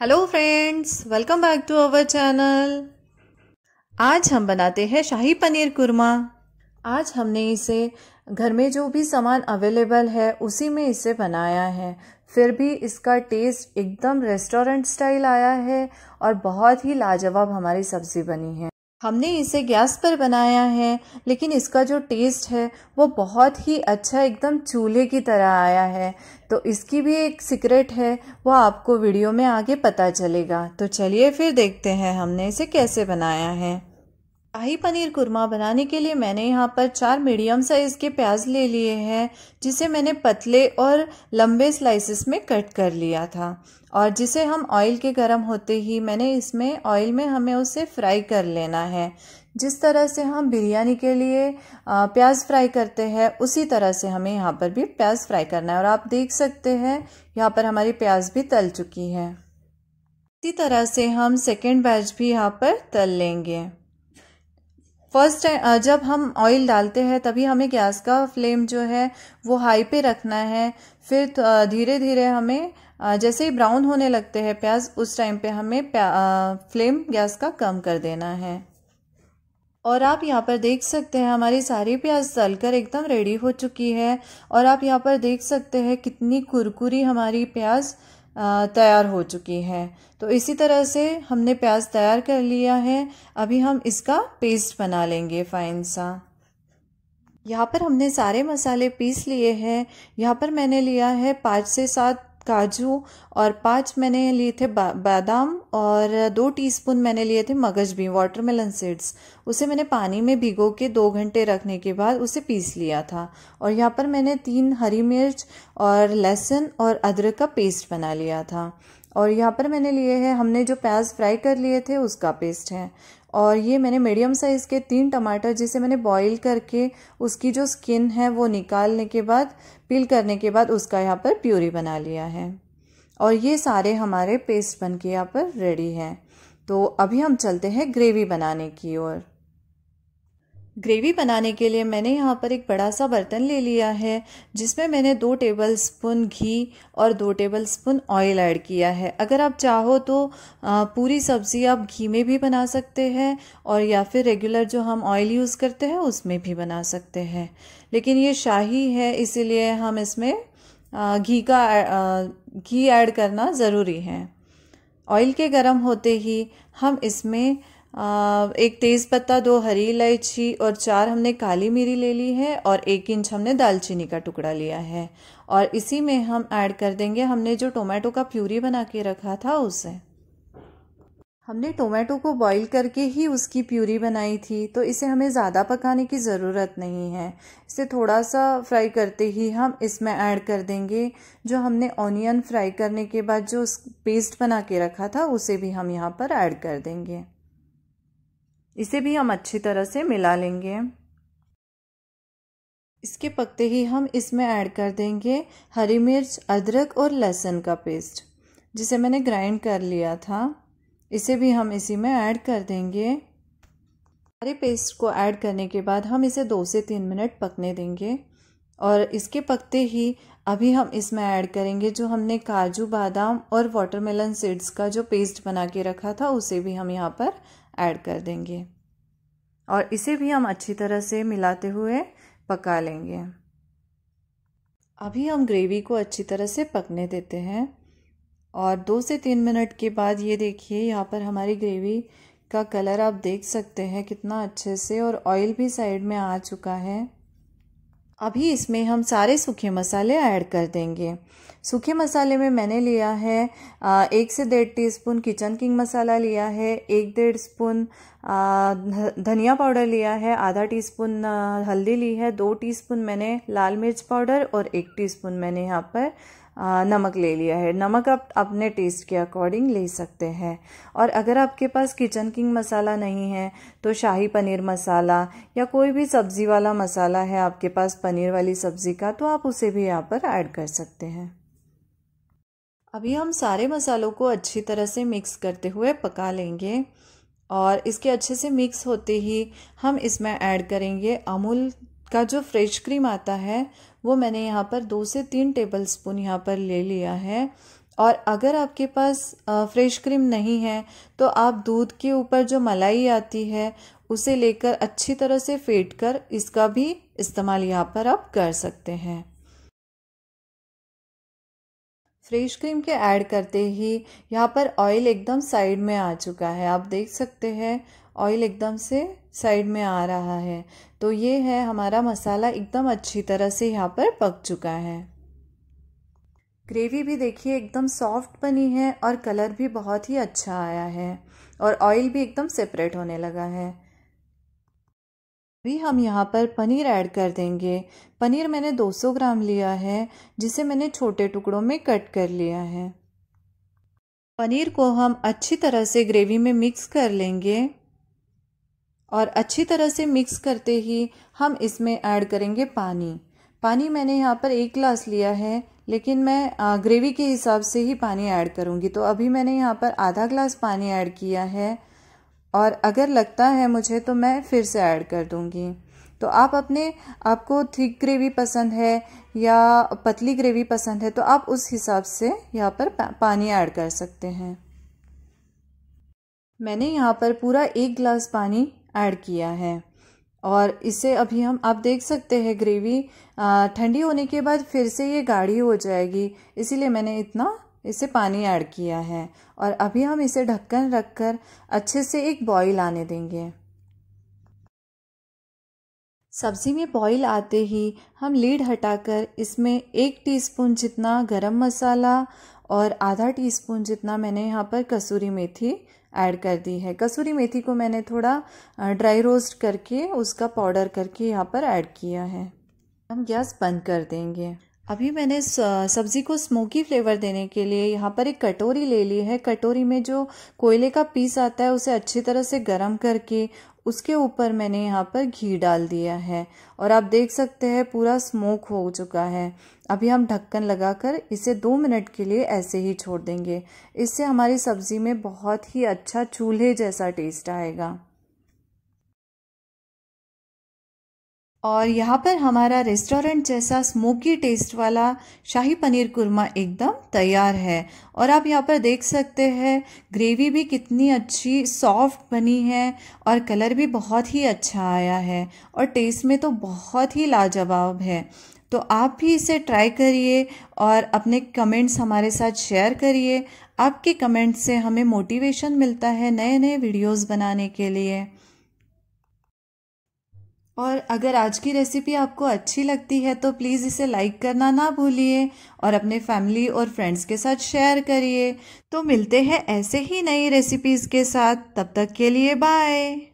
hello friends welcome back to our channel आज हम बनाते हैं शाही पनीर कुरमा आज हमने इसे घर में जो भी सामान अवेलेबल है उसी में इसे बनाया है फिर भी इसका टेस्ट एकदम रेस्टोरेंट स्टाइल आया है और बहुत ही लाजवाब हमारी सब्ज़ी बनी है हमने इसे गैस पर बनाया है लेकिन इसका जो टेस्ट है वो बहुत ही अच्छा एकदम चूल्हे की तरह आया है तो इसकी भी एक सीक्रेट है वो आपको वीडियो में आगे पता चलेगा तो चलिए फिर देखते हैं हमने इसे कैसे बनाया है शाही पनीर कुरमा बनाने के लिए मैंने यहाँ पर चार मीडियम साइज़ के प्याज ले लिए हैं जिसे मैंने पतले और लंबे स्लाइसेस में कट कर लिया था और जिसे हम ऑयल के गर्म होते ही मैंने इसमें ऑयल में हमें उसे फ्राई कर लेना है जिस तरह से हम बिरयानी के लिए प्याज फ्राई करते हैं उसी तरह से हमें यहाँ पर भी प्याज फ्राई करना है और आप देख सकते हैं यहाँ पर हमारी प्याज भी तल चुकी है इसी तरह से हम सेकेंड बैच भी यहाँ पर तल लेंगे फर्स्ट टाइम uh, जब हम ऑयल डालते हैं तभी हमें गैस का फ्लेम जो है वो हाई पे रखना है फिर तो, uh, धीरे धीरे हमें uh, जैसे ही ब्राउन होने लगते हैं प्याज उस टाइम पे हमें फ्लेम गैस का कम कर देना है और आप यहाँ पर देख सकते हैं हमारी सारी प्याज तल कर एकदम रेडी हो चुकी है और आप यहाँ पर देख सकते हैं कितनी कुरकुरी हमारी प्याज तैयार हो चुकी है तो इसी तरह से हमने प्याज तैयार कर लिया है अभी हम इसका पेस्ट बना लेंगे फाइन सा यहाँ पर हमने सारे मसाले पीस लिए हैं यहाँ पर मैंने लिया है पाँच से सात काजू और पाँच मैंने लिए थे बादाम और दो टीस्पून मैंने लिए थे मगज भी वाटरमेलन सीड्स उसे मैंने पानी में भिगो के दो घंटे रखने के बाद उसे पीस लिया था और यहाँ पर मैंने तीन हरी मिर्च और लहसुन और अदरक का पेस्ट बना लिया था और यहाँ पर मैंने लिए है हमने जो प्याज फ्राई कर लिए थे उसका पेस्ट है और ये मैंने मीडियम साइज़ के तीन टमाटर जिसे मैंने बॉईल करके उसकी जो स्किन है वो निकालने के बाद पील करने के बाद उसका यहाँ पर प्यूरी बना लिया है और ये सारे हमारे पेस्ट बन के यहाँ पर रेडी हैं तो अभी हम चलते हैं ग्रेवी बनाने की ओर ग्रेवी बनाने के लिए मैंने यहाँ पर एक बड़ा सा बर्तन ले लिया है जिसमें मैंने दो टेबल स्पून घी और दो टेबल स्पून ऑयल ऐड किया है अगर आप चाहो तो पूरी सब्ज़ी आप घी में भी बना सकते हैं और या फिर रेगुलर जो हम ऑयल यूज़ करते हैं उसमें भी बना सकते हैं लेकिन ये शाही है इसीलिए हम इसमें घी का घी ऐड करना ज़रूरी है ऑयल के गर्म होते ही हम इसमें एक तेज़ पत्ता दो हरी इलायची और चार हमने काली मिरी ले ली है और एक इंच हमने दालचीनी का टुकड़ा लिया है और इसी में हम ऐड कर देंगे हमने जो टोमेटो का प्यूरी बना के रखा था उसे हमने टोमेटो को बॉईल करके ही उसकी प्यूरी बनाई थी तो इसे हमें ज़्यादा पकाने की ज़रूरत नहीं है इसे थोड़ा सा फ्राई करते ही हम इसमें ऐड कर देंगे जो हमने ऑनियन फ्राई करने के बाद जो पेस्ट बना के रखा था उसे भी हम यहाँ पर ऐड कर देंगे इसे भी हम अच्छी तरह से मिला लेंगे इसके पकते ही हम इसमें ऐड कर देंगे हरी मिर्च अदरक और लहसुन का पेस्ट जिसे मैंने ग्राइंड कर लिया था इसे भी हम इसी में ऐड कर देंगे सारे पेस्ट को ऐड करने के बाद हम इसे दो से तीन मिनट पकने देंगे और इसके पकते ही अभी हम इसमें ऐड करेंगे जो हमने काजू बादाम और वाटरमेलन सीड्स का जो पेस्ट बना के रखा था उसे भी हम यहाँ पर ऐड कर देंगे और इसे भी हम अच्छी तरह से मिलाते हुए पका लेंगे अभी हम ग्रेवी को अच्छी तरह से पकने देते हैं और दो से तीन मिनट के बाद ये देखिए यहाँ पर हमारी ग्रेवी का कलर आप देख सकते हैं कितना अच्छे से और ऑयल भी साइड में आ चुका है अभी इसमें हम सारे सूखे मसाले ऐड कर देंगे सूखे मसाले में मैंने लिया है एक से डेढ़ टीस्पून किचन किंग मसाला लिया है एक डेढ़ स्पून धनिया पाउडर लिया है आधा टीस्पून हल्दी ली है दो टीस्पून मैंने लाल मिर्च पाउडर और एक टीस्पून मैंने यहाँ पर नमक ले लिया है नमक आप अपने टेस्ट के अकॉर्डिंग ले सकते हैं और अगर आपके पास किचन किंग मसाला नहीं है तो शाही पनीर मसाला या कोई भी सब्ज़ी वाला मसाला है आपके पास पनीर वाली सब्ज़ी का तो आप उसे भी यहाँ पर ऐड कर सकते हैं अभी हम सारे मसालों को अच्छी तरह से मिक्स करते हुए पका लेंगे और इसके अच्छे से मिक्स होते ही हम इसमें ऐड करेंगे अमूल का जो फ्रेश क्रीम आता है वो मैंने यहाँ पर दो से तीन टेबल स्पून यहाँ पर ले लिया है और अगर आपके पास फ्रेश क्रीम नहीं है तो आप दूध के ऊपर जो मलाई आती है उसे लेकर अच्छी तरह से फेंट कर इसका भी इस्तेमाल यहाँ पर आप कर सकते हैं फ्रेश क्रीम के ऐड करते ही यहाँ पर ऑयल एकदम साइड में आ चुका है आप देख सकते हैं ऑयल एकदम से साइड में आ रहा है तो ये है हमारा मसाला एकदम अच्छी तरह से यहाँ पर पक चुका है ग्रेवी भी देखिए एकदम सॉफ्ट बनी है और कलर भी बहुत ही अच्छा आया है और ऑयल भी एकदम सेपरेट होने लगा है अभी हम यहाँ पर पनीर ऐड कर देंगे पनीर मैंने 200 ग्राम लिया है जिसे मैंने छोटे टुकड़ों में कट कर लिया है पनीर को हम अच्छी तरह से ग्रेवी में मिक्स कर लेंगे और अच्छी तरह से मिक्स करते ही हम इसमें ऐड करेंगे पानी पानी मैंने यहाँ पर एक ग्लास लिया है लेकिन मैं ग्रेवी के हिसाब से ही पानी ऐड करूँगी तो अभी मैंने यहाँ पर आधा ग्लास पानी ऐड किया है और अगर लगता है मुझे तो मैं फिर से ऐड कर दूँगी तो आप अपने आपको थिक ग्रेवी पसंद है या पतली ग्रेवी पसंद है तो आप उस हिसाब से यहाँ पर पानी ऐड कर सकते हैं मैंने यहाँ पर पूरा एक ग्लास पानी ऐड किया है और इसे अभी हम आप देख सकते हैं ग्रेवी ठंडी होने के बाद फिर से ये गाढ़ी हो जाएगी इसीलिए मैंने इतना इसे पानी ऐड किया है और अभी हम इसे ढक्कन रखकर अच्छे से एक बॉईल आने देंगे सब्ज़ी में बॉईल आते ही हम लीड हटाकर इसमें एक टीस्पून जितना गरम मसाला और आधा टीस्पून जितना मैंने यहाँ पर कसूरी मेथी ऐड कर दी है कसूरी मेथी को मैंने थोड़ा ड्राई रोस्ट करके उसका पाउडर करके यहाँ पर ऐड किया है हम गैस बंद कर देंगे अभी मैंने सब्ज़ी को स्मोकी फ्लेवर देने के लिए यहाँ पर एक कटोरी ले ली है कटोरी में जो कोयले का पीस आता है उसे अच्छी तरह से गरम करके उसके ऊपर मैंने यहाँ पर घी डाल दिया है और आप देख सकते हैं पूरा स्मोक हो चुका है अभी हम ढक्कन लगाकर इसे दो मिनट के लिए ऐसे ही छोड़ देंगे इससे हमारी सब्ज़ी में बहुत ही अच्छा चूल्हे जैसा टेस्ट आएगा और यहाँ पर हमारा रेस्टोरेंट जैसा स्मोकी टेस्ट वाला शाही पनीर कुरमा एकदम तैयार है और आप यहाँ पर देख सकते हैं ग्रेवी भी कितनी अच्छी सॉफ्ट बनी है और कलर भी बहुत ही अच्छा आया है और टेस्ट में तो बहुत ही लाजवाब है तो आप भी इसे ट्राई करिए और अपने कमेंट्स हमारे साथ शेयर करिए आपके कमेंट्स से हमें मोटिवेशन मिलता है नए नए वीडियोज़ बनाने के लिए और अगर आज की रेसिपी आपको अच्छी लगती है तो प्लीज़ इसे लाइक करना ना भूलिए और अपने फैमिली और फ्रेंड्स के साथ शेयर करिए तो मिलते हैं ऐसे ही नई रेसिपीज़ के साथ तब तक के लिए बाय